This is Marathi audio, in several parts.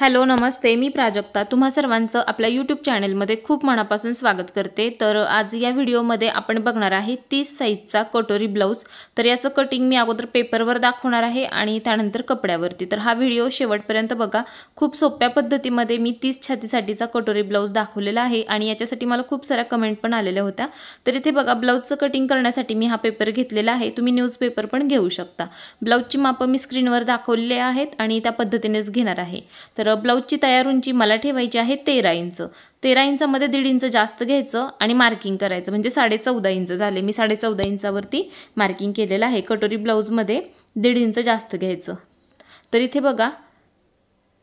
हॅलो नमस्ते मी प्राजक्ता तुम्हा सर्वांचं आपल्या यूट्यूब चॅनलमध्ये खूप मनापासून स्वागत करते तर आज या व्हिडिओमध्ये आपण बघणार आहे तीस साईजचा कटोरी ब्लाऊज तर याचं कटिंग मी अगोदर पेपरवर दाखवणार आहे आणि त्यानंतर कपड्यावरती तर हा व्हिडिओ शेवटपर्यंत बघा खूप सोप्या पद्धतीमध्ये मी तीस छातीसाठीचा कटोरी ब्लाऊज दाखवलेला आहे आणि याच्यासाठी मला खूप साऱ्या कमेंट पण आलेल्या होत्या तर इथे बघा ब्लाऊजचं कटिंग करण्यासाठी मी हा पेपर घेतलेला आहे तुम्ही न्यूजपेपर पण घेऊ शकता ब्लाऊजची मापं मी स्क्रीनवर दाखवलेली आहेत आणि त्या पद्धतीनेच घेणार आहे तर तर ब्लाऊजची तयार उंची मला ठेवायची आहे तेरा इंच तेरा इंचामध्ये दीड इंच जास्त घ्यायचं आणि मार्किंग करायचं म्हणजे साडे चौदा इंच झाले मी साडे चौदा इंचावरती मार्किंग केलेलं आहे कटोरी ब्लाऊजमध्ये दीड इंच जास्त घ्यायचं तर इथे बघा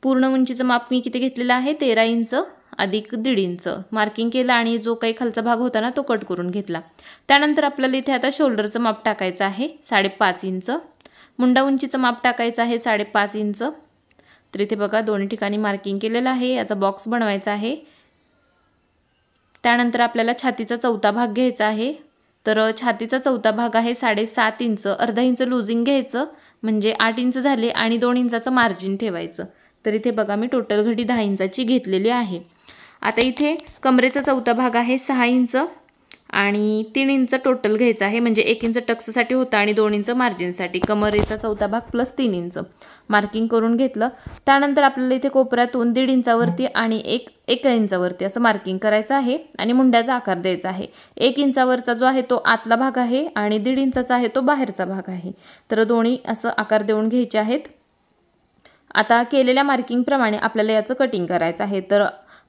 पूर्ण उंचीचं माप मी किती घेतलेलं आहे तेरा इंच अधिक दीड इंच मार्किंग केलं आणि जो काही खालचा भाग होता ना तो कट करून घेतला त्यानंतर आपल्याला इथे आता शोल्डरचं माप टाकायचं आहे साडेपाच इंच मुंडा उंचीचं माप टाकायचं आहे साडेपाच इंच तर इथे बघा दोन्ही ठिकाणी मार्किंग केलेलं आहे याचा बॉक्स बनवायचा आहे त्यानंतर आपल्याला छातीचा चौथा भाग घ्यायचा आहे तर छातीचा चौथा भाग आहे साडेसात इंच अर्धा इंच लुझिंग घ्यायचं म्हणजे आठ इंच झाले आणि दोन इंचाचं मार्जिन ठेवायचं तर इथे बघा मी टोटल घडी दहा इंचाची घेतलेली आहे आता इथे कमरेचा चौथा भाग आहे सहा इंच आणि तीन इंच टोटल घ्यायचं आहे म्हणजे एक इंच टक्ससाठी होता आणि दोन इंच मार्जिनसाठी कमरेचा चौथा भाग प्लस तीन इंच मार्किंग करून घेतलं त्यानंतर आपल्याला इथे कोपऱ्यातून दीड इंचावरती आणि एक एक इंचावरती असं मार्किंग करायचं आहे आणि मुंड्याचा आकार द्यायचा आहे एक इंचावरचा जो आहे तो आतला भाग आहे आणि दीड इंचाचा आहे तो बाहेरचा भाग आहे तर दोन्ही असं आकार देऊन घ्यायचे आहेत आता केलेल्या मार्किंगप्रमाणे आपल्याला याचं कटिंग करायचं आहे तर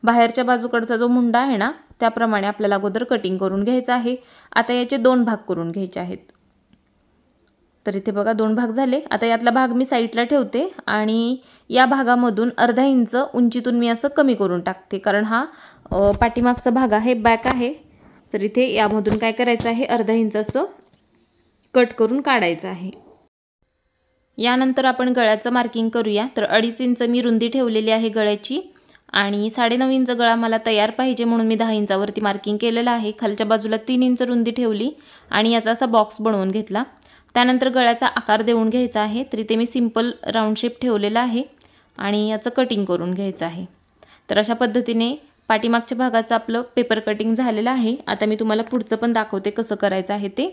बाहेरच्या बाजूकडचा जो मुंडा आहे ना त्याप्रमाणे आपल्याला अगोदर कटिंग करून घ्यायचं आहे आता याचे दोन भाग करून घ्यायचे आहेत तर इथे बघा दोन भाग झाले आता यातला भाग मी साईडला ठेवते आणि या भागामधून अर्धा इंच उंचीतून मी असं कमी करून टाकते कारण हा पाठीमागचा भाग आहे बॅक आहे तर इथे यामधून काय करायचं आहे अर्धा इंच असं कट करून काढायचं आहे यानंतर आपण गळ्याचं मार्किंग करूया तर अडीच इंच मी रुंदी ठेवलेली आहे गळ्याची आणि साडेनऊ इंच गळा मला तयार पाहिजे म्हणून मी दहा इंचावरती मार्किंग केलेलं आहे खालच्या बाजूला तीन इंच रुंदी ठेवली आणि याचा असा बॉक्स बनवून घेतला त्यानंतर गळ्याचा आकार देऊन घ्यायचा आहे तरी ते मी सिम्पल राऊंड शेप ठेवलेला आहे आणि याचं कटिंग करून घ्यायचं आहे तर अशा पद्धतीने पाठीमागच्या भागाचं आपलं पेपर कटिंग झालेलं आहे आता मी तुम्हाला पुढचं पण दाखवते कसं करायचं आहे ते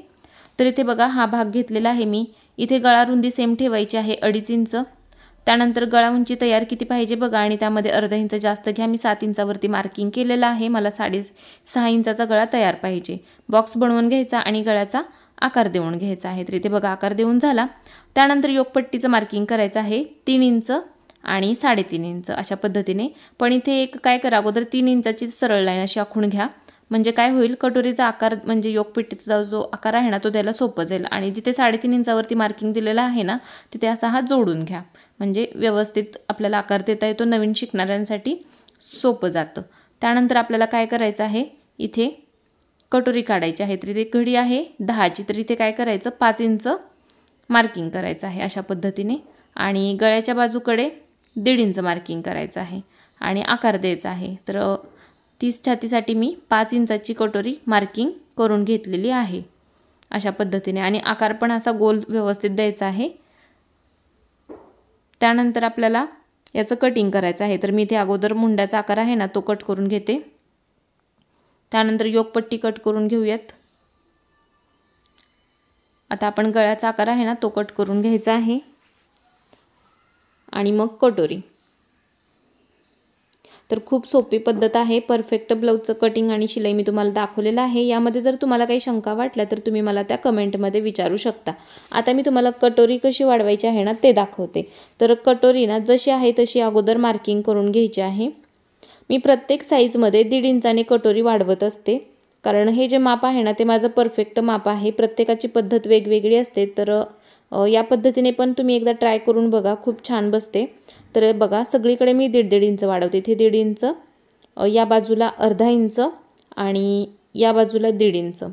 तर इथे बघा हा भाग घेतलेला आहे मी इथे गळा रुंदी सेम ठेवायची आहे अडीच इंच त्यानंतर गळा उंची तयार किती पाहिजे बघा आणि त्यामध्ये अर्धा इंच जास्त घ्या मी सात इंचावरती मार्किंग केलेलं आहे मला साडे सहा इंचाचा गळा तयार पाहिजे बॉक्स बनवून घ्यायचा आणि गळ्याचा आकार देऊन घ्यायचा आहे तर इथे बघा आकार देऊन झाला त्यानंतर योगपट्टीचं मार्किंग करायचं आहे तीन इंच आणि साडेतीन इंच अशा पद्धतीने पण इथे एक काय करा अगोदर तीन इंचाची सरळ लाईन अशी आखून घ्या म्हणजे काय होईल कटोरीचा आकार म्हणजे योगपट्टीचा जो आकार आहे ना तो द्यायला सोपं जाईल आणि जिथे साडेतीन इंचावरती मार्किंग दिलेला आहे ना तिथे असा हा जोडून घ्या म्हणजे व्यवस्थित आपल्याला आकार देता येतो नवीन शिकणाऱ्यांसाठी सोपं जातं त्यानंतर आपल्याला काय करायचं आहे इथे कटोरी काढायची आहे तर इथे घडी आहे दहाची तर इथे काय करायचं पाच इंच मार्किंग करायचं आहे अशा पद्धतीने आणि गळ्याच्या बाजूकडे दीड इंच मार्किंग करायचं आहे आणि आकार द्यायचा आहे तर तीस छातीसाठी मी पाच इंचाची कटोरी मार्किंग करून घेतलेली आहे अशा पद्धतीने आणि आकार पण असा गोल व्यवस्थित द्यायचा आहे त्यानंतर आपल्याला याचं कटिंग करायचं आहे तर मी इथे अगोदर मुंड्याचा आकार आहे ना तो कट करून घेते त्यानंतर योगपट्टी कट करून घेऊयात आता आपण गळ्याचा आकार आहे ना तो कट करून घ्यायचा आहे आणि मग कटोरी तर खूप सोपी पद्धत आहे परफेक्ट ब्लाऊजचं कटिंग आणि शिलाई मी तुम्हाला दाखवलेलं आहे यामध्ये जर तुम्हाला काही शंका वाटल्या तर तुम्ही मला त्या कमेंटमध्ये विचारू शकता आता मी तुम्हाला कटोरी कशी वाढवायची आहे ना ते दाखवते तर कटोरी ना जशी आहे तशी अगोदर मार्किंग करून घ्यायची आहे मी प्रत्येक साईजमध्ये दीड इंचाने कटोरी वाढवत असते कारण हे जे माप आहे ना ते माझं परफेक्ट माप आहे प्रत्येकाची पद्धत वेगवेगळी असते तर या पद्धतीने पण तुम्ही एकदा ट्राय करून बघा खूप छान बसते तर बघा सगळीकडे मी दीड दीड इंच वाढवते इथे दीड इंच या बाजूला अर्धा इंच आणि या बाजूला दीड इंच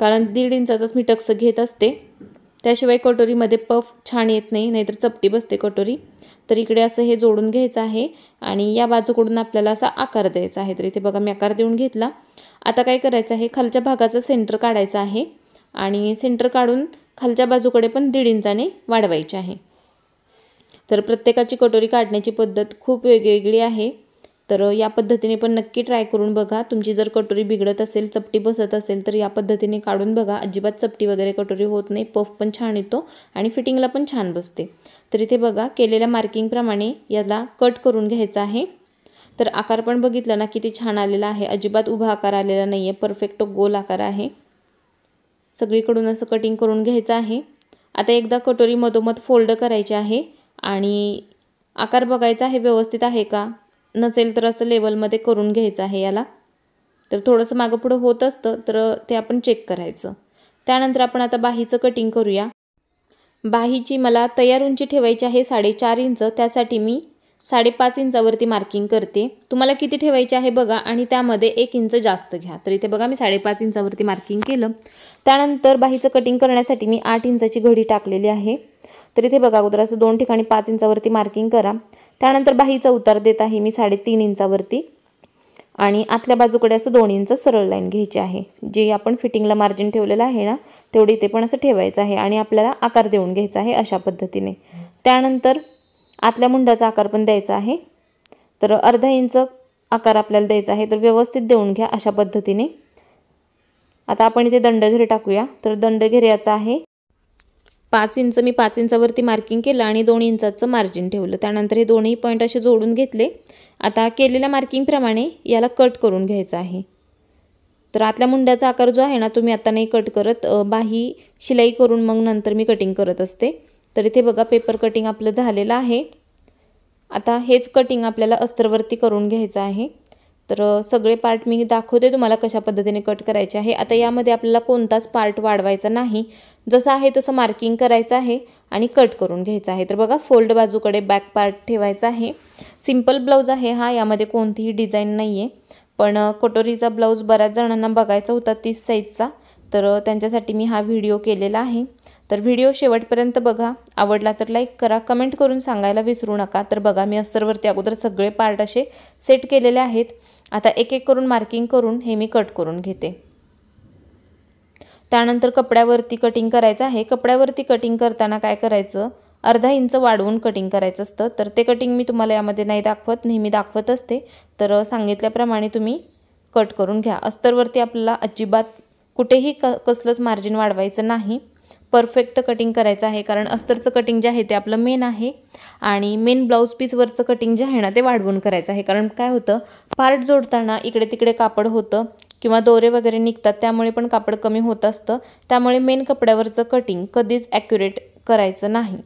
कारण दीड इंचाचाच मी टक्स घेत असते त्याशिवाय कटोरीमध्ये पफ छान येत नाही नाहीतर चपटी बसते कटोरी तर इकडे असं हे जोडून घ्यायचं आहे आणि या बाजूकडून आपल्याला असा आकार द्यायचा आहे तर इथे बघा मी आकार देऊन घेतला आता काय करायचं आहे खालच्या भागाचं सेंटर काढायचं आहे आणि सेंटर काढून खालच्या बाजूकडे पण दीड इंचाने वाढवायचे आहे तर प्रत्येकाची कटोरी काढण्याची पद्धत खूप वेगवेगळी आहे तर या पद्धतीने पण नक्की ट्राय करून बघा तुमची जर कटोरी बिघडत असेल चपटी बसत असेल तर या पद्धतीने काढून बघा अजिबात चपटी वगैरे कटोरी होत नाही पफ पण छान येतो आणि फिटिंगला पण छान बसते तर इथे बघा केलेल्या मार्किंगप्रमाणे याला कट करून घ्यायचा आहे तर आकार पण बघितला ना किती छान आलेला आहे अजिबात उभा आकार आलेला नाही आहे परफेक्ट गोल आकार आहे सगळीकडून असं कटिंग करून घ्यायचं आहे आता एकदा कटोरी मधोमध फोल्ड करायची आहे आणि आकार बघायचा आहे व्यवस्थित आहे का नसेल तर असं लेवलमध्ये करून घ्यायचं आहे याला तर थोडंसं मागं पुढं होत असतं तर ते आपण चेक करायचं त्यानंतर आपण आता बाहीचं कटिंग करूया बाहीची मला तयार उंची ठेवायची आहे साडेचार इंच त्यासाठी मी साडेपाच इंचावरती मार्किंग करते तुम्हाला किती ठेवायची आहे बघा आणि त्यामध्ये एक इंच जास्त घ्या तर इथे बघा मी साडेपाच इंचावरती मार्किंग केलं त्यानंतर बाहीचं कटिंग करण्यासाठी मी आठ इंचाची घडी टाकलेली आहे तर इथे बघा अगोदर असं दोन ठिकाणी पाच इंचावरती मार्किंग करा त्यानंतर बाहीचा उतार देत आहे मी साडेतीन इंचावरती आणि आतल्या बाजूकडे असं दोन इंच सरळ लाईन घ्यायची आहे जे आपण फिटिंगला मार्जिन ठेवलेलं आहे ना तेवढी ते पण असं ठेवायचं आहे आणि आपल्याला आकार देऊन घ्यायचा आहे अशा पद्धतीने त्यानंतर आतल्या मुंडाचा आकार पण द्यायचा आहे तर अर्धा इंच आकार आपल्याला द्यायचा आहे तर व्यवस्थित देऊन घ्या अशा पद्धतीने आता आपण इथे दंडघेरे टाकूया तर दंडघेऱ्याचा आहे पाच इंच मी पाच इंचावरती मार्किंग केलं आणि दोन इंचाचं मार्जिन ठेवलं त्यानंतर हे दोन्ही पॉईंट असे जोडून घेतले आता केलेल्या मार्किंगप्रमाणे याला कट करून घ्यायचं आहे तर आतल्या मुंड्याचा आकार जो आहे ना तुम्ही आता नाही कट करत बाही शिलाई करून मग नंतर मी कटिंग करत असते तर इथे बघा पेपर कटिंग आपलं झालेलं आहे आता हेच कटिंग आपल्याला अस्त्रवरती करून घ्यायचं आहे तर सगळे पार्ट मी दाखवते तुम्हाला कशा पद्धतीने कट करायचे आहे आता यामध्ये आपल्याला कोणताच पार्ट वाढवायचा नाही जसं आहे तसं मार्किंग करायचं आहे आणि कट करून घ्यायचं आहे तर बघा फोल्ड बाजूकडे बॅक पार्ट ठेवायचा आहे सिम्पल ब्लाऊज आहे हा यामध्ये कोणतीही डिझाईन नाही आहे पण कटोरीचा ब्लाऊज बऱ्याच जणांना बघायचा होता तीस साईजचा तर त्यांच्यासाठी मी हा व्हिडिओ केलेला आहे तर व्हिडिओ शेवटपर्यंत बघा आवडला तर लाईक करा कमेंट करून सांगायला विसरू नका तर बघा मी अस्तरवरती अगोदर सगळे पार्ट असे सेट केलेले आहेत आता एक एक करून मार्किंग करून हे मी कट करून घेते त्यानंतर कपड्यावरती कटिंग करायचं आहे कपड्यावरती कटिंग करताना काय करायचं अर्धा इंच वाढवून कटिंग करायचं असतं तर ते कटिंग मी तुम्हाला यामध्ये नाही दाखवत नेहमी दाखवत असते तर सांगितल्याप्रमाणे तुम्ही कट करून घ्या अस्तरवरती आपल्याला अजिबात कुठेही क कसलंच मार्जिन वाढवायचं नाही परफेक्ट कटिंग करायचं आहे कारण अस्तरचं कटिंग जे आहे ते आपलं मेन आहे आणि मेन ब्लाऊज पीसवरचं कटिंग जे आहे ना ते वाढवून करायचं आहे कारण काय होतं पार्ट जोडताना इकडे तिकडे कापड होतं किंवा दोरे वगैरे निघतात त्यामुळे पण कापड कमी होत असतं त्यामुळे मेन कपड्यावरचं कटिंग कधीच ॲक्युरेट करायचं नाही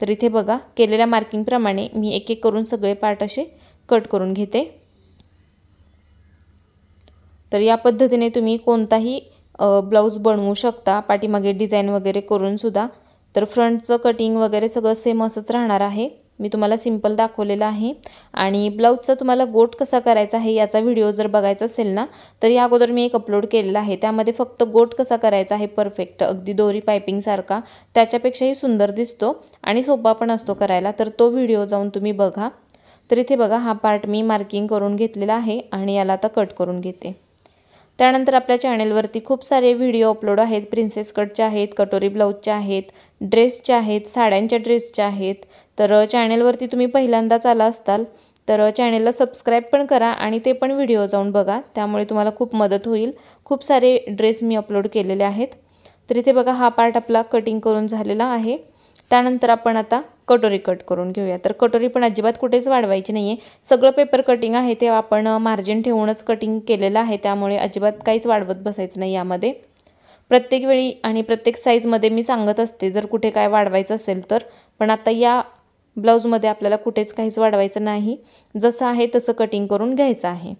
तर इथे बघा केलेल्या मार्किंगप्रमाणे मी एक एक करून सगळे पार्ट असे कट करून घेते तर या पद्धतीने तुम्ही कोणताही ब्लाऊज बनवू शकता पाठीमागे डिझाईन वगैरे करूनसुद्धा तर फ्रंटचं कटिंग वगैरे सगळं सेम असंच राहणार आहे मी तुम्हाला सिम्पल दाखवलेलं आहे आणि ब्लाऊजचा तुम्हाला गोट कसा करायचा आहे याचा व्हिडिओ जर बघायचा असेल ना तर या अगोदर मी एक अपलोड केलेला आहे त्यामध्ये फक्त गोट कसा करायचा आहे परफेक्ट अगदी दोरी पायपिंगसारखा त्याच्यापेक्षाही सुंदर दिसतो आणि सोपा पण असतो करायला तर तो व्हिडिओ जाऊन तुम्ही बघा तर इथे बघा हा पार्ट मी मार्किंग करून घेतलेला आहे आणि याला आता कट करून घेते त्यानंतर आपल्या चॅनेलवरती खूप सारे व्हिडिओ अपलोड आहेत प्रिन्सेस कटचे आहेत कटोरी ब्लाऊजच्या आहेत ड्रेसचे आहेत साड्यांच्या ड्रेसचे आहेत तर चॅनेलवरती तुम्ही पहिल्यांदाच आला असताल तर चॅनेलला सबस्क्राईब पण करा आणि ते पण व्हिडिओ जाऊन बघा त्यामुळे तुम्हाला खूप मदत होईल खूप सारे ड्रेस मी अपलोड केलेले आहेत तर इथे बघा हा पार्ट आपला कटिंग करून झालेला आहे त्यानंतर आपण आता कटोरी कट करून घेऊया तर कटोरी पण अजिबात कुठेच वाढवायची नाही आहे सगळं पेपर कटिंग आहे ते आपण मार्जिन ठेवूनच कटिंग केलेलं आहे त्यामुळे अजिबात काहीच वाढवत बसायचं नाही यामध्ये प्रत्येक वेळी आणि प्रत्येक साईजमध्ये मी सांगत असते जर कुठे काय वाढवायचं असेल तर पण आता या ब्लाऊजमध्ये आपल्याला कुठेच काहीच वाढवायचं नाही जसं आहे तसं कटिंग करून घ्यायचं आहे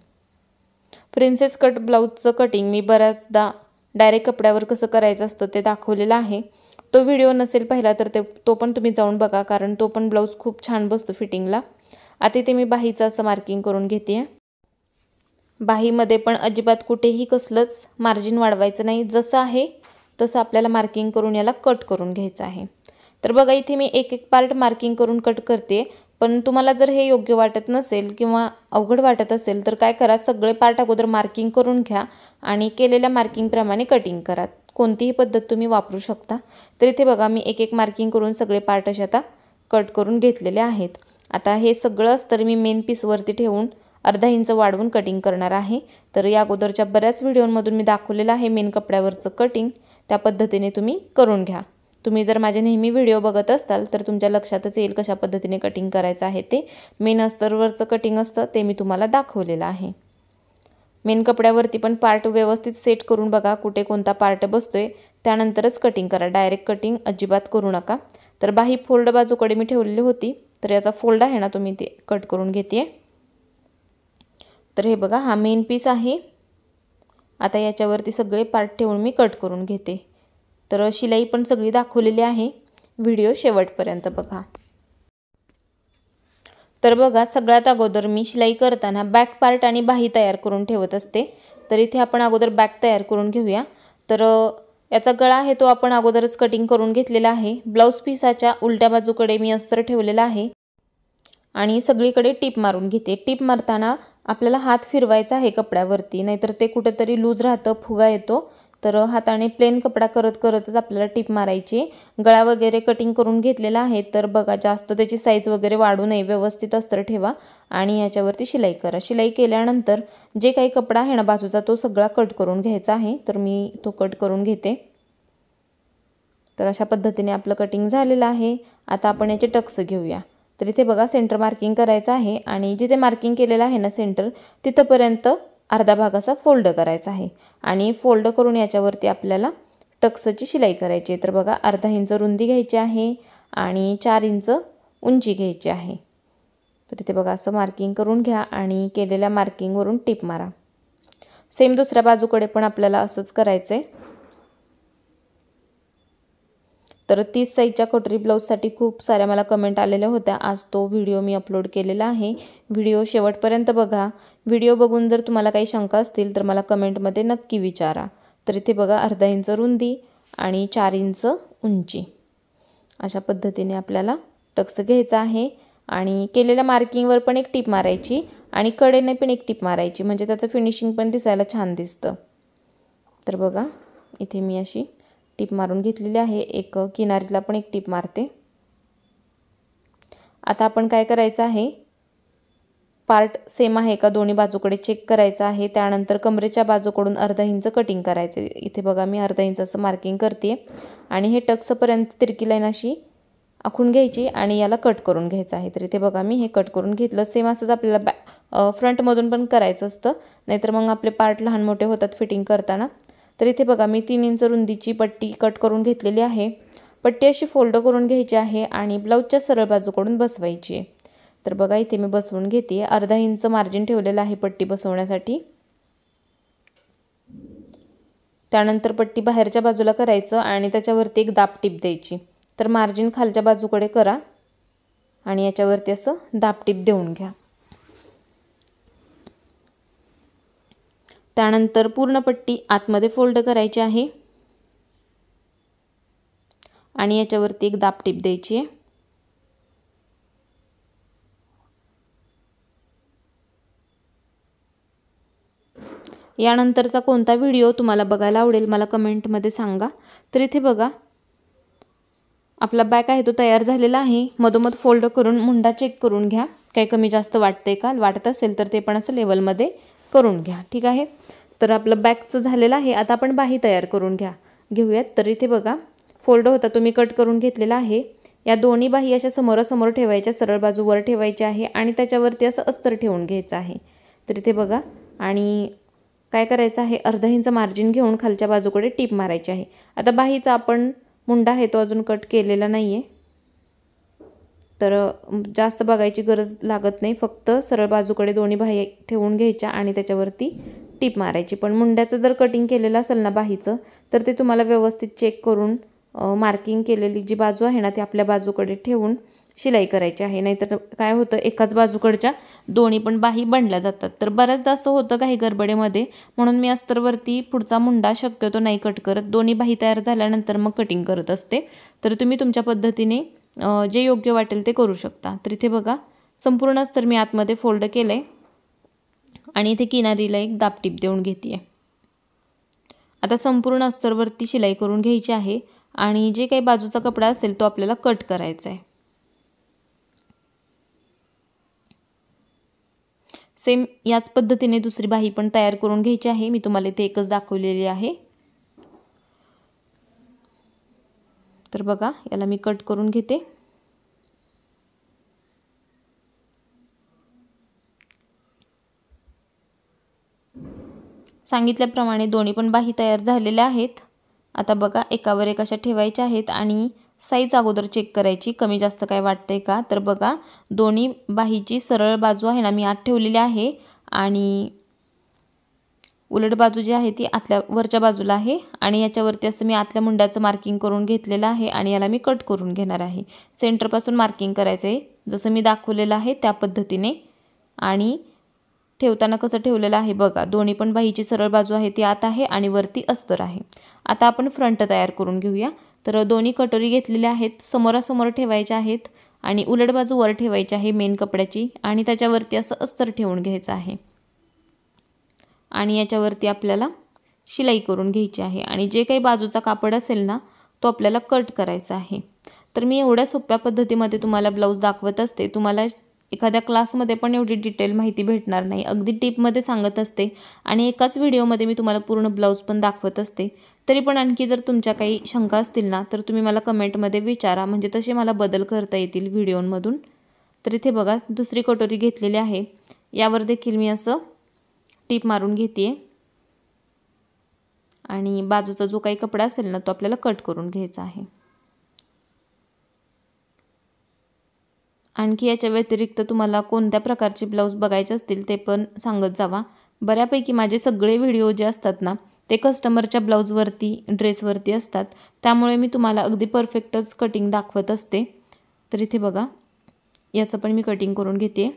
प्रिन्सेस कट ब्लाऊजचं कटिंग मी बऱ्याचदा डायरेक्ट कपड्यावर कसं करायचं असतं ते दाखवलेलं आहे तो व्हिडिओ नसेल पाहिला तर ते तो पण तुम्ही जाऊन बघा कारण तो पण ब्लाऊज खूप छान बसतो फिटिंगला आता इथे मी बाहीचं असं मार्किंग करून घेते बाहीमध्ये पण अजिबात कुठेही कसलंच मार्जिन वाढवायचं नाही जसं आहे तसं आपल्याला मार्किंग करून याला कट करून घ्यायचं आहे तर बघा इथे मी एक एक पार्ट मार्किंग करून कट करते पण तुम्हाला जर हे योग्य वाटत नसेल किंवा अवघड वाटत असेल तर काय करा सगळे पार्ट अगोदर मार्किंग करून घ्या आणि केलेल्या मार्किंगप्रमाणे कटिंग करा कोणतीही पद्धत तुम्ही वापरू शकता तर इथे बघा मी एक एक मार्किंग करून सगळे पार्ट असे आता कट करून घेतलेले आहेत आता हे सगळंच तर मी मेन पीसवरती ठेवून अर्धा इंच वाढवून कटिंग करणार आहे तर या अगोदरच्या बऱ्याच व्हिडिओंमधून मी दाखवलेलं आहे मेन कपड्यावरचं कटिंग त्या पद्धतीने तुम्ही करून घ्या तुम्ही जर माझे नेहमी व्हिडिओ बघत असाल तर तुमच्या लक्षातच येईल कशा पद्धतीने कटिंग करायचं आहे ते मेन अस्तरवरचं कटिंग असतं ते मी तुम्हाला दाखवलेलं आहे मेन कपड्यावरती पण पार्ट व्यवस्थित सेट करून बघा कुठे कोणता पार्ट बसतो आहे त्यानंतरच कटिंग करा डायरेक्ट कटिंग अजिबात करू नका तर बाही फोल्ड बाजूकडे मी ठेवलेली होती तर याचा फोल्ड आहे ना तुम्ही ते कट करून घेते तर हे बघा हा मेन पीस आहे आता याच्यावरती सगळे पार्ट ठेवून मी कट करून घेते तर शिलाई पण सगळी दाखवलेली आहे व्हिडिओ शेवटपर्यंत बघा तर बघा सगळ्यात अगोदर मी शिलाई करताना बॅक पार्ट आणि बाही तयार करून ठेवत असते तर इथे आपण अगोदर बॅक तयार करून घेऊया तर याचा गळा आहे तो आपण अगोदरच कटिंग करून घेतलेला आहे ब्लाऊज पिसाच्या उलट्या बाजूकडे मी अस्तर ठेवलेला आहे आणि सगळीकडे टीप मारून घेते टीप मारताना आपल्याला हात फिरवायचा आहे कपड्यावरती नाहीतर ते कुठेतरी लूज राहतं फुगा येतो तर हाताने प्लेन कपडा करत करतच आपल्याला टिप मारायची गळा वगैरे कटिंग करून घेतलेला आहे तर बघा जास्त त्याची साईज वगैरे वाढू नये व्यवस्थित अस्तर ठेवा आणि याच्यावरती शिलाई करा शिलाई केल्यानंतर जे काही कपडा आहे ना बाजूचा तो सगळा कट करून घ्यायचा आहे तर मी तो कट करून घेते तर अशा पद्धतीने आपलं कटिंग झालेलं आहे आता आपण याचे टक्स घेऊया तर इथे बघा सेंटर मार्किंग करायचं आहे आणि जिथे मार्किंग केलेलं आहे ना सेंटर तिथंपर्यंत अर्धा भाग असा फोल्ड करायचा आहे आणि फोल्ड करून याच्यावरती आपल्याला टक्सची शिलाई करायची आहे तर बघा अर्धा इंच रुंदी घ्यायची आहे आणि चार इंच उंची घ्यायची आहे तर इथे बघा असं मार्किंग करून घ्या आणि केलेल्या मार्किंगवरून टिप मारा सेम दुसऱ्या बाजूकडे पण आपल्याला असंच करायचं आहे तर तीस साईजच्या कटरी ब्लाऊजसाठी खूप साऱ्या मला कमेंट आलेल्या होत्या आज तो व्हिडिओ मी अपलोड केलेला आहे व्हिडिओ शेवटपर्यंत बघा व्हिडिओ बघून जर तुम्हाला काही शंका असतील तर मला कमेंटमध्ये नक्की विचारा तर इथे बघा अर्धा इंच रुंदी आणि चार इंच उंची अशा पद्धतीने आपल्याला टक्स घ्यायचा आहे आणि केलेल्या मार्किंगवर पण एक टीप मारायची आणि कडेने पण एक टीप मारायची म्हणजे त्याचं फिनिशिंग पण दिसायला छान दिसतं तर बघा इथे मी अशी टीप मारून घेतलेली आहे एक किनारीला पण एक टीप मारते आता आपण काय करायचं आहे पार्ट सेम आहे का दोन्ही बाजूकडे चेक करायचं आहे त्यानंतर कमरेच्या बाजूकडून अर्धा इंच कटिंग करायचं इथे बघा मी अर्धा इंच असं मार्किंग करते आणि हे टक्सपर्यंत तिरकी लाईन अशी आखून घ्यायची आणि याला कट करून घ्यायचं आहे तर इथे बघा मी हे कट करून घेतलं सेम असंच आपल्याला बॅ फ्रंटमधून पण करायचं असतं नाहीतर मग आपले पार्ट लहान मोठे होतात फिटिंग करताना तर इथे बघा मी तीन इंच रुंदीची पट्टी कट करून घेतलेली आहे पट्टी अशी फोल्ड करून घ्यायची आहे आणि ब्लाऊजच्या सरळ बाजूकडून बसवायची आहे तर बघा इथे मी बसवून घेते अर्धा इंच मार्जिन ठेवलेलं आहे पट्टी बसवण्यासाठी त्यानंतर पट्टी बाहेरच्या बाजूला करायचं आणि त्याच्यावरती एक दाब टीप द्यायची तर मार्जिन खालच्या बाजूकडे करा आणि याच्यावरती असं दाप टीप देऊन घ्या त्यानंतर पूर्ण पट्टी आतमध्ये फोल्ड करायची आहे आणि याच्यावरती एक दाब टिप द्यायची आहे यानंतरचा कोणता व्हिडिओ तुम्हाला बघायला आवडेल मला कमेंटमध्ये सांगा तर इथे बघा आपला बॅग आहे तो तयार झालेला आहे मधोमध फोल्ड करून मुंडा चेक करून घ्या काही कमी जास्त वाटते का वाटत असेल तर ते पण असं लेवलमध्ये करून घ्या ठीक आहे तर आपलं बॅकचं झालेलं आहे आता आपण बाही तयार करून घ्या घेऊयात तर इथे बघा फोल्ड होता तुम्ही कट करून घेतलेला आहे या दोन्ही बाही अशा समोरासमोर ठेवायच्या सरळ बाजूवर ठेवायच्या आहे आणि त्याच्यावरती असं अस्तर ठेवून घ्यायचं आहे तर इथे बघा आणि काय करायचं आहे अर्धा इंच मार्जिन घेऊन खालच्या बाजूकडे टीप मारायची आहे आता बाहीचा आपण मुंडा आहे तो अजून कट केलेला नाही आहे तर जास्त बघायची गरज लागत नाही फक्त सरळ बाजूकडे दोन्ही बाही ठेवून घ्यायच्या आणि त्याच्यावरती टीप मारायची पण मुंड्याचं जर कटिंग केलेलं असेल ना बाहीचं तर ते तुम्हाला व्यवस्थित चेक करून मार्किंग केलेली जी बाजू आहे ना ती आपल्या बाजूकडे ठेवून शिलाई करायची आहे नाहीतर काय होतं एकाच बाजूकडच्या दोन्ही पण बाही बनल्या जातात तर बऱ्याचदा असं होतं काही गडबडेमध्ये म्हणून मी अस्तरवरती पुढचा मुंडा शक्यतो नाही कट करत दोन्ही बाही तयार झाल्यानंतर मग कटिंग करत असते तर तुम्ही तुमच्या पद्धतीने जे योग्य वाटेल ते करू शकता तर इथे बघा संपूर्णच तर मी आतमध्ये फोल्ड केलं आहे आणि इथे किनारीला एक दापटीप देऊन घेते आहे आता संपूर्ण अस्तरवरती शिलाई करून घ्यायची आहे आणि जे काही बाजूचा कपडा असेल तो आपल्याला कट करायचा आहे सेम याच पद्धतीने दुसरी बाही पण तयार करून घ्यायची आहे मी तुम्हाला इथे एकच दाखवलेली आहे तर बघा याला मी कट करून घेते सांगितल्याप्रमाणे दोन्ही पण बाही तयार झालेल्या आहेत आता बघा एकावर एक अशा ठेवायच्या आहेत आणि साईज अगोदर चेक करायची कमी जास्त काय वाटतंय का तर बघा दोन्ही बाहीची सरळ बाजू आहे ना मी आत ठेवलेली आहे आणि उलट बाजू जी आहे ती आतल्या वरच्या बाजूला आहे आणि याच्यावरती असं मी आतल्या मुंड्याचं मार्किंग करून घेतलेलं आहे आणि याला मी कट करून घेणार आहे सेंटरपासून मार्किंग करायचं आहे जसं मी दाखवलेलं आहे त्या पद्धतीने आणि ठेवताना कसं ठेवलेलं आहे बघा दोन्ही पण बाईची सरळ बाजू आहे ती आत आहे आणि वरती अस्तर आहे आता आपण फ्रंट तयार करून घेऊया तर दोन्ही कटोरी घेतलेल्या आहेत समोरासमोर ठेवायच्या आहेत आणि उलट बाजू वर ठेवायची आहे मेन कपड्याची आणि त्याच्यावरती असं अस्तर ठेवून घ्यायचं आहे आणि याच्यावरती आपल्याला शिलाई करून घ्यायची आहे आणि जे काही बाजूचा कापड असेल ना तो आपल्याला कट करायचा आहे तर मी एवढ्या सोप्या पद्धतीमध्ये तुम्हाला ब्लाऊज दाखवत असते तुम्हाला एखाद्या क्लासमध्ये पण एवढी डिटेल माहिती भेटणार नाही अगदी टिपमध्ये सांगत असते आणि एकाच व्हिडिओमध्ये मी तुम्हाला पूर्ण ब्लाऊज पण दाखवत असते तरी पण आणखी जर तुमच्या काही शंका असतील ना तर तुम्ही मला कमेंटमध्ये विचारा म्हणजे तसे मला बदल करता येतील व्हिडिओंमधून तर इथे बघा दुसरी कटोरी घेतलेली आहे यावर देखील मी असं टीप मारून घेते आणि बाजूचा जो काही कपडा असेल ना तो आपल्याला कट करून घ्यायचा आहे आणखी याच्या व्यतिरिक्त तुम्हाला कोणत्या प्रकारचे ब्लाऊज बघायचे असतील ते पण सांगत जावा बऱ्यापैकी माझे सगळे व्हिडिओ जे असतात ना ते कस्टमरच्या ब्लाऊजवरती ड्रेसवरती असतात त्यामुळे मी तुम्हाला अगदी परफेक्टच कटिंग दाखवत असते तर इथे बघा याचं पण मी कटिंग करून घेते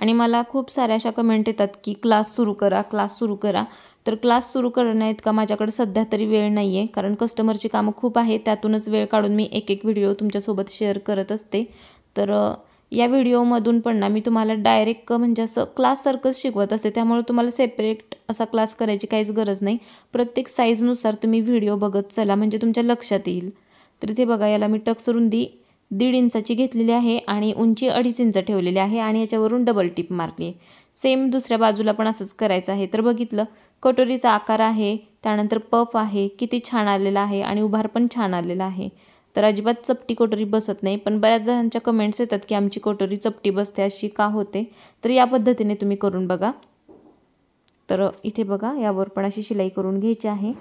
आणि मला खूप साऱ्या अशा कमेंट येतात की क्लास सुरू करा क्लास सुरू करा तर क्लास सुरू इतका माझ्याकडे सध्या तरी वेळ नाही आहे कारण कस्टमरची कामं खूप आहे त्यातूनच वेळ काढून मी एक एक व्हिडिओ तुमच्यासोबत शेअर करत असते तर या व्हिडिओमधून पण ना मी तुम्हाला डायरेक्ट म्हणजे असं क्लाससारखंच शिकवत असते त्यामुळे तुम्हाला सेपरेट असा क्लास करायची काहीच गरज नाही प्रत्येक साईजनुसार तुम्ही व्हिडिओ बघत चला म्हणजे तुमच्या लक्षात येईल तर इथे बघा याला मी टक्स रुंदी दीड इंचाची घेतलेली आहे आणि उंची अडीच इंच ठेवलेली आहे आणि याच्यावरून डबल टिप मारली सेम दुसऱ्या बाजूला पण असंच करायचं आहे तर बघितलं कटोरीचा आकार आहे त्यानंतर पफ आहे किती छान आलेला आहे आणि उभार पण छान आलेला आहे तर अजिबात चपटी कोटोरी बसत नाही पण बऱ्याच जणांच्या कमेंट्स येतात की आमची कटोरी चपटी बसते अशी का होते तर या पद्धतीने तुम्ही करून बघा तर इथे बघा यावर पण अशी शिलाई करून घ्यायची आहे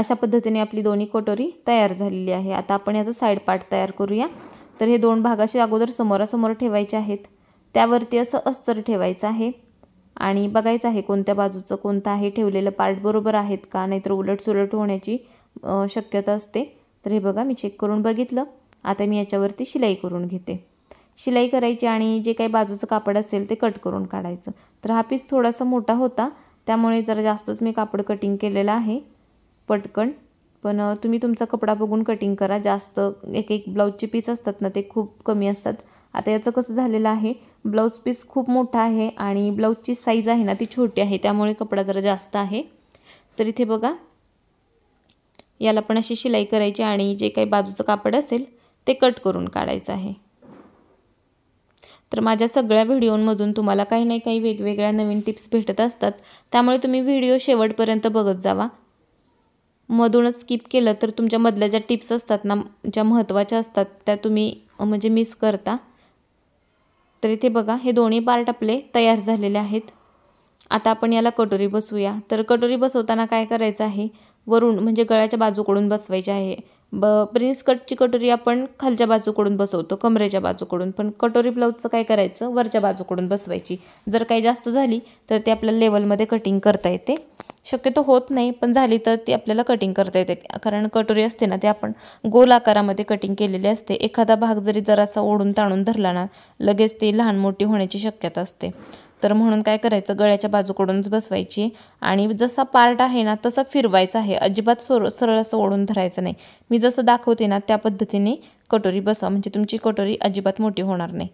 अशा पद्धतीने आपली दोन्ही कटोरी तयार झालेली आहे आता आपण याचा साईड पार्ट तयार करूया तर हे दोन भागाचे अगोदर समोरासमोर ठेवायचे आहेत त्यावरती असं अस्तर ठेवायचं आहे आणि बघायचं आहे कोणत्या बाजूचं कोणतं आहे ठेवलेलं पार्ट बरोबर आहेत का नाहीतर उलटसुलट होण्याची शक्यता असते तर हे बघा मी चेक करून बघितलं आता मी याच्यावरती शिलाई करून घेते शिलाई करायची आणि जे काही बाजूचं कापड असेल ते कट करून काढायचं तर हा पीस थोडासा मोठा होता त्यामुळे जरा जास्तच मी कापड कटिंग केलेलं आहे पटकन पण तुम्ही तुमचा कपडा बघून कटिंग करा जास्त एक एक ब्लाऊजचे पीस असतात ना ते खूप कमी असतात आता याचं कसं झालेलं आहे ब्लाऊज पीस खूप मोठा आहे आणि ब्लाऊजची साईज आहे ना ती छोटी आहे त्यामुळे कपडा जरा जास्त आहे तर इथे बघा याला पण अशी शिलाई करायची आणि जे काही बाजूचं कापड असेल ते कट करून काढायचं आहे तर माझ्या सगळ्या व्हिडिओंमधून तुम्हाला काही ना काही वेगवेगळ्या नवीन टिप्स भेटत असतात त्यामुळे तुम्ही व्हिडिओ शेवटपर्यंत बघत जावा मधूनच स्किप केलं तर तुमच्यामधल्या ज्या टिप्स असतात ना ज्या महत्त्वाच्या असतात त्या तुम्ही म्हणजे मिस करता तर इथे बघा हे दोन्ही पार्ट आपले तयार झालेले आहेत आता आपण याला कटोरी बसवूया तर कटोरी बसवताना काय करायचं आहे वरून म्हणजे गळ्याच्या बाजूकडून बसवायचे आहे ब प्रिन्स कटची कटोरी आपण खालच्या बाजूकडून बसवतो कमरेच्या बाजूकडून पण कटोरी ब्लाऊजचं काय करायचं वरच्या बाजूकडून बसवायची जर काही जास्त झाली तर ते आपल्याला लेवलमध्ये कटिंग करता येते शक्यतो होत नाही पण झाली तर ती आपल्याला कटिंग करता येते कारण कटोरी असते ना ते आपण गोल आकारामध्ये कटिंग केलेली असते एखादा भाग जरी जरासा ओढून ताणून धरला ना लगेच ती लहान मोठी होण्याची शक्यता असते तर म्हणून काय करायचं गळ्याच्या बाजूकडूनच बसवायची आणि जसा पार्ट आहे ना तसा फिरवायचा आहे अजिबात सोर सरळ असं ओढून धरायचं नाही मी जसं दाखवते ना त्या पद्धतीने कटोरी बसवा म्हणजे तुमची कटोरी अजिबात मोठी होणार नाही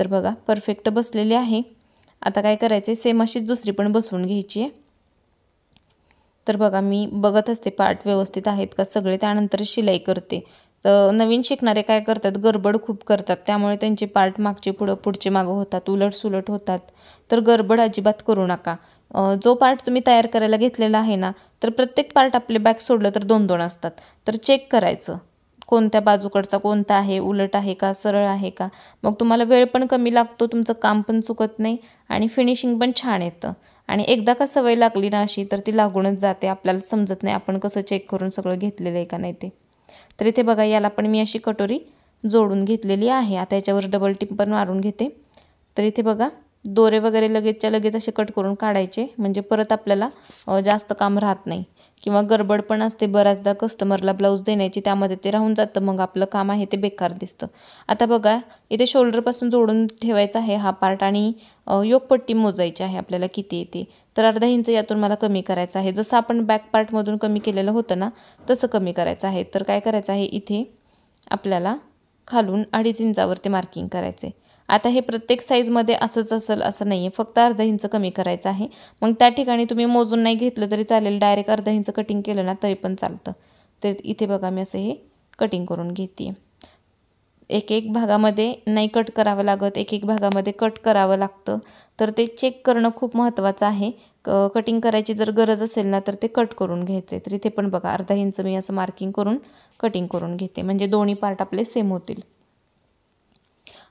तर बघा परफेक्ट बसलेली आहे आता काय करायचं सेम अशीच दुसरी पण बसवून घ्यायची आहे तर बघा मी बघत असते पार्ट व्यवस्थित आहेत का सगळे त्यानंतर शिलाई करते तर नवीन शिकणारे काय करतात गडबड खूप करतात त्यामुळे त्यांचे पार्ट मागचे पुढं पुढचे मागं होतात उलटसुलट होतात तर गडबड अजिबात करू नका जो पार्ट तुम्ही तयार करायला घेतलेला आहे ना तर प्रत्येक पार्ट आपले बॅग सोडलं तर दोन दोन असतात तर चेक करायचं कोणत्या बाजूकडचा कोणता आहे उलट आहे का सरळ आहे का मग तुम्हाला वेळ पण कमी लागतो तुमचं काम पण चुकत नाही आणि फिनिशिंग पण छान येतं आणि एकदा का सवय लागली ना अशी तर ती लागूनच जाते आपल्याला समजत नाही आपण कसं चेक करून सगळं घेतलेलं आहे का नाही ते तर इथे बघा याला पण मी अशी कटोरी जोडून घेतलेली आहे आता याच्यावर डबल टिप पण मारून घेते तर इथे बघा दोरे वगैरे लगेचच्या लगेच असे कट करून काढायचे म्हणजे परत आपल्याला जास्त काम राहत नाही किंवा गडबड पण असते बऱ्याचदा कस्टमरला ब्लाऊज देण्याची त्यामध्ये ते राहून जातं मग आपलं काम आहे ते बेकार दिसतं आता बघा इथे शोल्डरपासून जोडून ठेवायचं आहे हा पार्ट आणि योगपट्टी मोजायची आहे आपल्याला किती येते तर अर्धा इंच यातून मला कमी करायचं आहे जसं आपण बॅक पार्टमधून कमी केलेलं होतं ना तसं कमी करायचं आहे तर काय करायचं आहे इथे आपल्याला खालून अडीच इंचावरती मार्किंग करायचे आता हे प्रत्येक साईजमध्ये असंच असेल असं नाही आहे फक्त अर्धा इंच कमी करायचं आहे मग त्या ठिकाणी तुम्ही मोजून नाही घेतलं तरी चालेल डायरेक्ट अर्धा इंच कटिंग केलं ना तरी पण चालतं तर इथे बघा मी असं हे कटिंग करून घेते एक एक भागामध्ये नाही कट करावं लागत एक एक भागामध्ये कट करावं लागतं तर ते चेक करणं खूप महत्त्वाचं आहे क कटिंग करायची जर गरज असेल ना तर ते कट करून घ्यायचे तर इथे पण बघा अर्धा इंच मी असं मार्किंग करून कटिंग करून घेते म्हणजे दोन्ही पार्ट आपले सेम होतील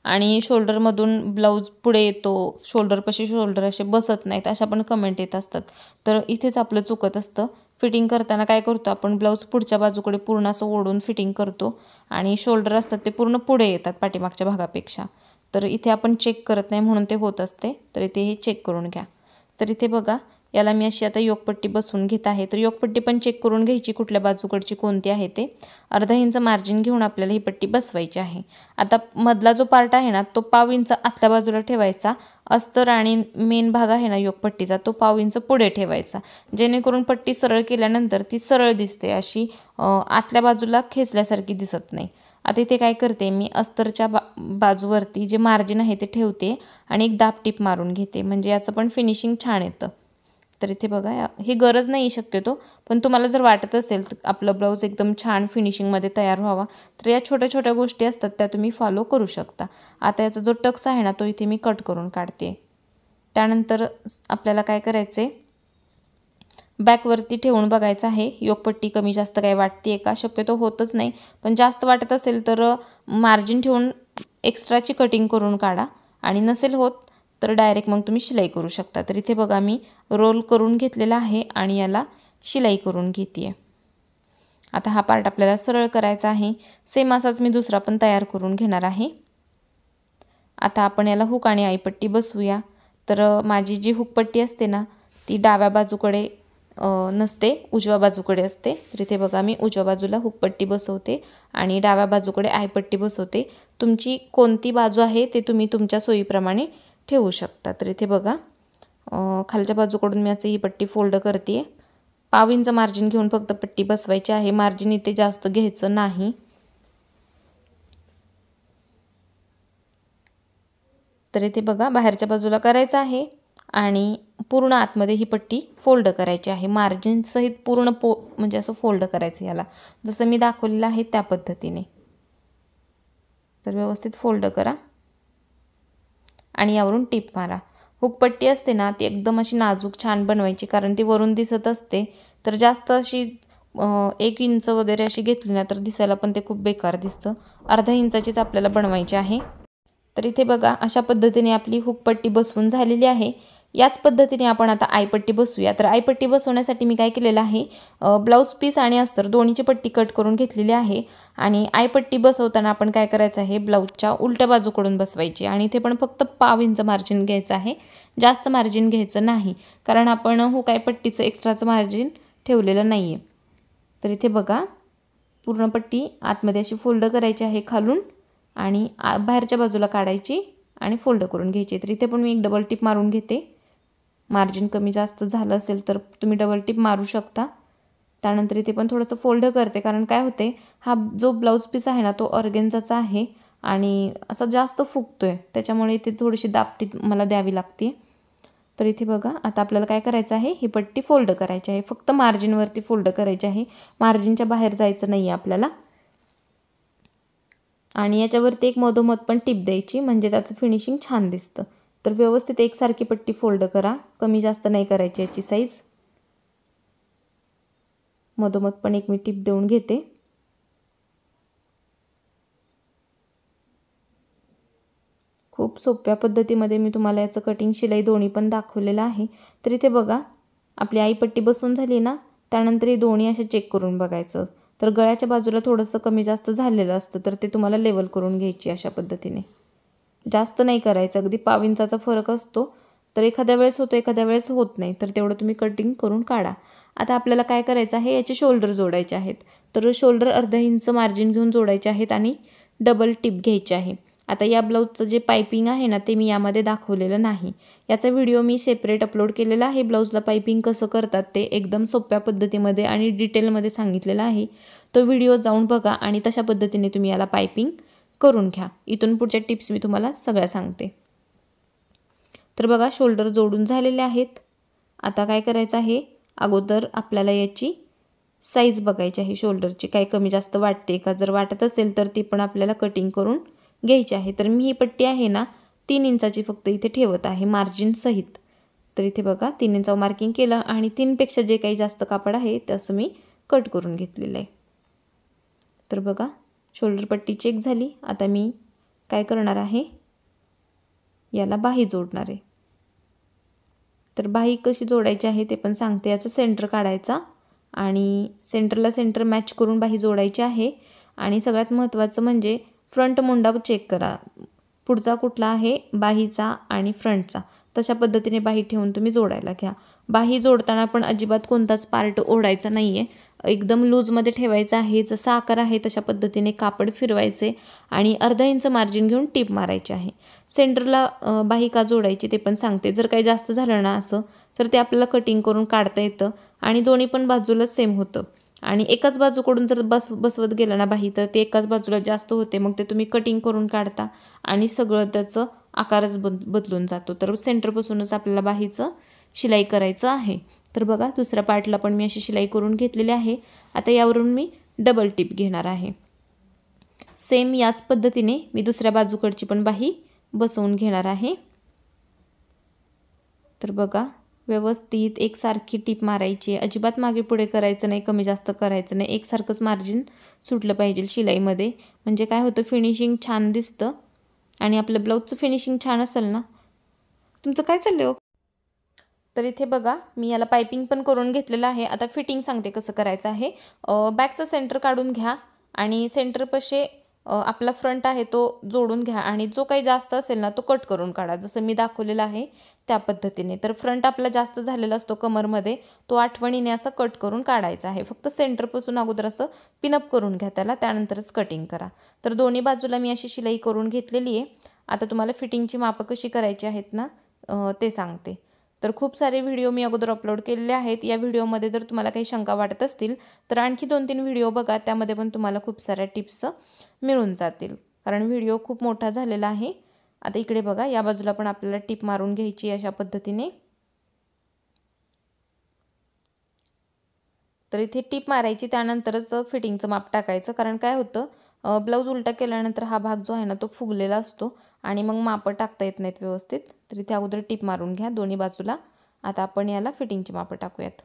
आणि शोल्डरमधून ब्लाऊज पुढे येतो शोल्डरपाशी शोल्डर असे बसत नाहीत अशा पण कमेंट येत असतात तर इथेच आपलं चुकत असतं फिटिंग करताना काय करतो आपण ब्लाऊज पुढच्या बाजूकडे पूर्ण असं ओढून फिटिंग करतो आणि शोल्डर असतात ते पूर्ण पुढे येतात पाठीमागच्या भागापेक्षा तर इथे आपण चेक करत नाही म्हणून ते होत असते तर इथे हे चेक करून घ्या तर इथे बघा याला मी अशी आता योगपट्टी बसवून घेत आहे तर योगपट्टी पण चेक करून घ्यायची कुठल्या बाजूकडची कोणती आहे ते अर्धा इंच मार्जिन घेऊन आपल्याला ही पट्टी बसवायची आहे आता मधला जो पार्ट आहे ना तो पाव इंच आतल्या बाजूला ठेवायचा अस्तर आणि मेन भाग आहे ना योगपट्टीचा तो पाव इंच पुढे ठेवायचा जेणेकरून पट्टी सरळ केल्यानंतर ती सरळ दिसते अशी आतल्या बाजूला खेचल्यासारखी दिसत नाही आता इथे काय करते मी अस्तरच्या बा बाजूवरती जे मार्जिन आहे ते ठेवते आणि एक टीप मारून घेते म्हणजे याचं पण फिनिशिंग छान येतं तर इथे बघा ही गरज नाही शक्यतो पण तुम्हाला जर वाटत असेल तर आपलं ब्लाऊज एकदम छान फिनिशिंगमध्ये तयार व्हावा तर या छोट्या छोट्या गोष्टी असतात त्या तुम्ही फॉलो करू शकता आता याचा जो टक्स आहे ना तो इथे मी कट करून काढते त्यानंतर आपल्याला काय करायचं आहे बॅकवरती ठेवून बघायचं आहे योगपट्टी कमी जास्त काय वाटते का शक्यतो होतच नाही पण जास्त वाटत असेल तर मार्जिन ठेवून एक्स्ट्राची कटिंग करून काढा आणि नसेल होत तर डायरेक्ट मग तुम्ही शिलाई करू शकता तर इथे बघा मी रोल करून घेतलेला आहे आणि याला शिलाई करून घेते आहे आता हा पार्ट आपल्याला सरळ करायचा आहे सेम असाच मी दुसरा पण तयार करून घेणार आहे आता आपण याला हुक आणि आईपट्टी बसवूया तर माझी जी हुकपट्टी असते ना ती डाव्या बाजूकडे नसते उजव्या बाजूकडे असते तर इथे बघा मी उजव्या बाजूला हुकपट्टी बसवते आणि डाव्या बाजूकडे आईपट्टी बसवते तुमची कोणती बाजू आहे ते तुम्ही तुमच्या सोयीप्रमाणे ठेवू शकता तर इथे बघा खालच्या बाजूकडून मी असं ही पट्टी फोल्ड करते पाव इंच मार्जिन घेऊन फक्त पट्टी बसवायची आहे मार्जिन इथे जास्त घ्यायचं नाही तर इथे बघा बाहेरच्या बाजूला करायचं आहे आणि पूर्ण आतमध्ये ही पट्टी फोल्ड करायची आहे मार्जिनसहित पूर्ण पो म्हणजे असं फोल्ड करायचं याला जसं मी दाखवलेलं आहे त्या पद्धतीने तर व्यवस्थित फोल्ड करा आणि यावरून टीप मारा हुकपट्टी असते ना ती एकदम अशी नाजूक छान बनवायची कारण ती वरून दिसत असते तर जास्त अशी एक इंच वगैरे अशी घेतली ना तर दिसायला पण ते खूप बेकार दिसतं अर्धा इंचाचीच आपल्याला बनवायची आहे तर इथे बघा अशा पद्धतीने आपली हुकपट्टी बसवून झालेली आहे याच पद्धतीने आपण आता आयपट्टी बसूया तर आयपट्टी बसवण्यासाठी मी काय केलेलं आहे ब्लाऊज पीस आणि अस्तर दोन्हीची पट्टी कट करून घेतलेली आहे आणि आयपट्टी बसवताना आपण काय करायचं आहे ब्लाऊजच्या उलट्या बाजूकडून बसवायची आणि इथे पण फक्त पाव इंच मार्जिन घ्यायचं आहे जास्त मार्जिन घ्यायचं नाही कारण आपण हो काय पट्टीचं एक्स्ट्राचं मार्जिन ठेवलेलं नाही आहे तर इथे बघा पूर्ण पट्टी आतमध्ये अशी फोल्ड करायची आहे खालून आणि बाहेरच्या बाजूला काढायची आणि फोल्ड करून घ्यायची तर इथे पण मी एक डबल टिप मारून घेते मार्जिन कमी जास्त झालं असेल तर तुम्ही डबल टिप मारू शकता त्यानंतर इथे पण थोडंसं फोल्ड करते कारण काय होते हा जो ब्लाऊज पीस आहे ना तो अर्गेन्झाचा आहे आणि असा जास्त फुगतो आहे त्याच्यामुळे इथे थोडीशी दापटी मला द्यावी लागते तर इथे बघा आता आपल्याला काय करायचं आहे ही पट्टी फोल्ड करायची आहे फक्त मार्जिनवरती फोल्ड करायची आहे मार्जिनच्या बाहेर जायचं नाही आहे आपल्याला आणि याच्यावरती एक मधोमध पण टिप द्यायची म्हणजे त्याचं फिनिशिंग छान दिसतं तर व्यवस्थित एकसारखी पट्टी फोल्ड करा कमी जास्त नाही करायची याची साईज मधोमध पण एक मी टिप देऊन घेते खूप सोप्या पद्धतीमध्ये मी तुम्हाला याचं कटिंग शिलाई दोन्ही पण दाखवलेलं आहे तर इथे बघा आपली आई पट्टी बसून झाली ना त्यानंतर ही दोन्ही असे चेक करून बघायचं तर गळ्याच्या बाजूला थोडंसं कमी जास्त झालेलं असतं तर ते तुम्हाला लेवल करून घ्यायची अशा पद्धतीने जास्त नाही करायचं अगदी पाव इंचाचा फरक असतो तर एखाद्या वेळेस होतो एखाद्या वेळेस होत नाही तर तेवढं तुम्ही कटिंग करून काढा आता आपल्याला काय करायचं आहे याचे शोल्डर जोडायचे आहेत तर शोल्डर अर्धा इंच मार्जिन घेऊन जोडायचे आहेत आणि डबल टिप घ्यायची आहे आता या ब्लाऊजचं जे पायपिंग आहे ना ते मी यामध्ये दाखवलेलं नाही याचा व्हिडिओ मी सेपरेट अपलोड केलेला आहे ब्लाऊजला पायपिंग कसं करतात ते एकदम सोप्या पद्धतीमध्ये आणि डिटेलमध्ये सांगितलेलं आहे तो व्हिडिओ जाऊन बघा आणि तशा पद्धतीने तुम्ही याला पायपिंग करून घ्या इथून पुढच्या टिप्स मी तुम्हाला सगळ्या सांगते तर बघा शोल्डर जोडून झालेले आहेत आता काय करायचं आहे अगोदर आपल्याला याची साईज बघायची आहे शोल्डरची काय कमी जास्त वाटते का जर वाटत असेल तर ती पण आपल्याला कटिंग करून घ्यायची आहे तर मी ही पट्टी आहे ना तीन इंचाची फक्त इथे ठेवत आहे मार्जिनसहित तर इथे बघा तीन इंचावर मार्किंग केलं आणि तीनपेक्षा जे काही जास्त कापड आहे तसं मी कट करून घेतलेलं आहे तर बघा शोल्डर पट्टी चेक झाली आता मी काय करणार आहे याला बाही जोडणार आहे तर बाही कशी जोडायची आहे ते पण सांगते याचा सेंटर काढायचा आणि सेंटरला सेंटर मॅच करून बाही जोडायची आहे आणि सगळ्यात महत्त्वाचं म्हणजे फ्रंट मुंडा चेक करा पुढचा कुठला आहे बाहीचा आणि फ्रंटचा तशा पद्धतीने बाही ठेवून तुम्ही जोडायला घ्या बाही जोडताना पण अजिबात कोणताच पार्ट ओढायचा नाही आहे एकदम लूजमध्ये ठेवायचा आहे जसा आकार आहे तशा पद्धतीने कापड फिरवायचे आणि अर्धा इंच मार्जिन घेऊन टीप मारायची आहे सेंटरला बाही का जोडायची ते पण सांगते जर काही जास्त झालं ना असं तर ते आपल्याला कटिंग करून काढता येतं आणि दोन्ही पण बाजूला सेम होतं आणि एकाच बाजूकडून जर बस बसवत गेलं ना बाही तर ते एकाच बाजूला जास्त होते मग ते तुम्ही कटिंग करून काढता आणि सगळं त्याचं आकारच बद बदलून जातो तर सेंटरपासूनच आपल्याला बाहीचं शिलाई करायचं आहे तर बघा दुसऱ्या पार्टला पण मी अशी शिलाई करून घेतलेली आहे आता यावरून मी डबल टिप घेणार आहे सेम याच पद्धतीने मी दुसऱ्या बाजूकडची पण बाही बसवून घेणार आहे तर बघा व्यवस्थित एकसारखी टीप मारायची अजिबात मागे पुढे करायचं नाही कमी जास्त करायचं नाही एकसारखंच मार्जिन सुटलं पाहिजे शिलाईमध्ये म्हणजे काय होतं फिनिशिंग छान दिसतं आणि आपलं ब्लाऊजचं फिनिशिंग छान असेल ना तुमचं काय चाललं हो तर इथे बघा मी याला पायपिंग पण करून घेतलेलं आहे आता फिटिंग सांगते कसं करायचं आहे बॅकचं सेंटर काढून घ्या आणि सेंटरपाशी आपला फ्रंट आहे तो जोडून घ्या आणि जो काही जास्त असेल ना तो कट करून काढा जसं मी दाखवलेलं आहे त्या पद्धतीने तर फ्रंट आपला जास्त झालेला असतो कमरमध्ये तो आठवणीने असं कट करून काढायचा आहे फक्त सेंटरपासून अगोदर असं पिनअप करून घ्या त्याला त्यानंतरच कटिंग करा तर दोन्ही बाजूला मी अशी शिलाई करून घेतलेली आहे आता तुम्हाला फिटिंगची मापं कशी करायची आहेत ना ते सांगते तर खूप सारे व्हिडिओ मी अगोदर अपलोड केलेले आहेत या व्हिडिओमध्ये जर तुम्हाला काही शंका वाटत असतील तर आणखी दोन तीन व्हिडिओ बघा त्यामध्ये पण तुम्हाला खूप साऱ्या टिप्स मिळून जातील कारण व्हिडिओ खूप मोठा झालेला आहे आता इकडे बघा या बाजूला पण आपल्याला टिप मारून घ्यायची अशा पद्धतीने तर इथे टीप मारायची त्यानंतरच फिटिंगचं माप टाकायचं कारण काय होतं ब्लाऊज उलटा केल्यानंतर हा भाग जो आहे ना तो फुगलेला असतो आणि मग मापं टाकता येत नाहीत व्यवस्थित तरी इथे अगोदर टीप मारून घ्या दोन्ही बाजूला आता आपण याला फिटिंगची मापं टाकूयात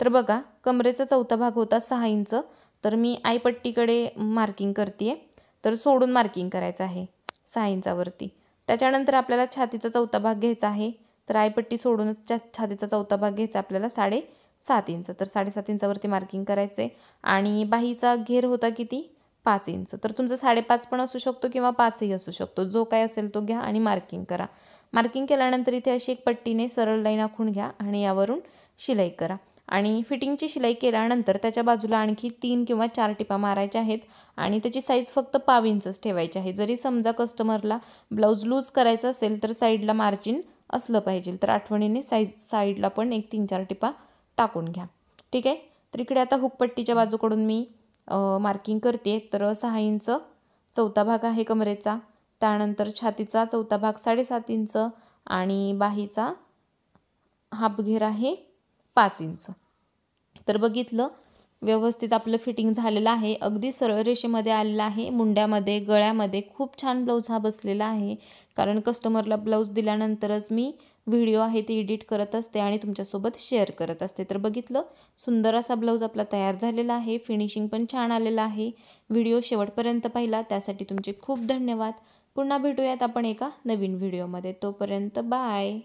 तर बघा कमरेचा चौथा भाग होता सहा इंच तर मी आईपट्टीकडे मार्किंग करते तर सोडून मार्किंग करायचं आहे सहा इंचावरती त्याच्यानंतर आपल्याला छातीचा चौथा भाग घ्यायचा आहे तर आईपट्टी सोडूनच छातीचा चौथा भाग घ्यायचा आपल्याला साडेसात इंच तर साडेसात इंचावरती मार्किंग आहे आणि बाहीचा घेर होता किती पाच इंच तर तुमचं साडेपाच पण असू शकतो किंवा पाचही असू शकतो जो काय असेल तो घ्या आणि मार्किंग करा मार्किंग केल्यानंतर इथे अशी एक पट्टीने सरळ लाईन आखून घ्या आणि यावरून शिलाई करा आणि फिटिंगची शिलाई केल्यानंतर त्याच्या बाजूला आणखी तीन किंवा चार टिपा मारायच्या आहेत आणि त्याची साईज फक्त पाव इंचच ठेवायची आहे जरी समजा कस्टमरला ब्लाऊज लूज करायचं असेल तर साईडला मार्जिन असलं पाहिजे तर आठवणीने साईज साईडला पण एक तीन चार टिपा टाकून घ्या ठीक आहे तर इकडे आता हुकपट्टीच्या बाजूकडून मी मार्किंग करते तर सहा इंच चौथा भाग आहे कमरेचा त्यानंतर छातीचा चौथा भाग साडेसात इंच आणि बाहीचा हाफ घेर आहे पाच इंच तर बघितलं व्यवस्थित आपलं फिटिंग झालेलं आहे अगदी सरळ रेषेमध्ये आलेलं आहे मुंड्यामध्ये गळ्यामध्ये खूप छान ब्लाऊज हा बसलेला आहे कारण कस्टमरला ब्लाऊज दिल्यानंतरच मी व्हिडिओ आहे ते एडिट करत असते आणि तुमच्यासोबत शेअर करत असते तर बघितलं सुंदर असा ब्लाऊज आपला तयार झालेला आहे फिनिशिंग पण छान आलेला आहे व्हिडिओ शेवटपर्यंत पाहिला त्यासाठी तुमचे खूप धन्यवाद पुन्हा भेटूयात आपण एका नवीन व्हिडिओमध्ये तोपर्यंत बाय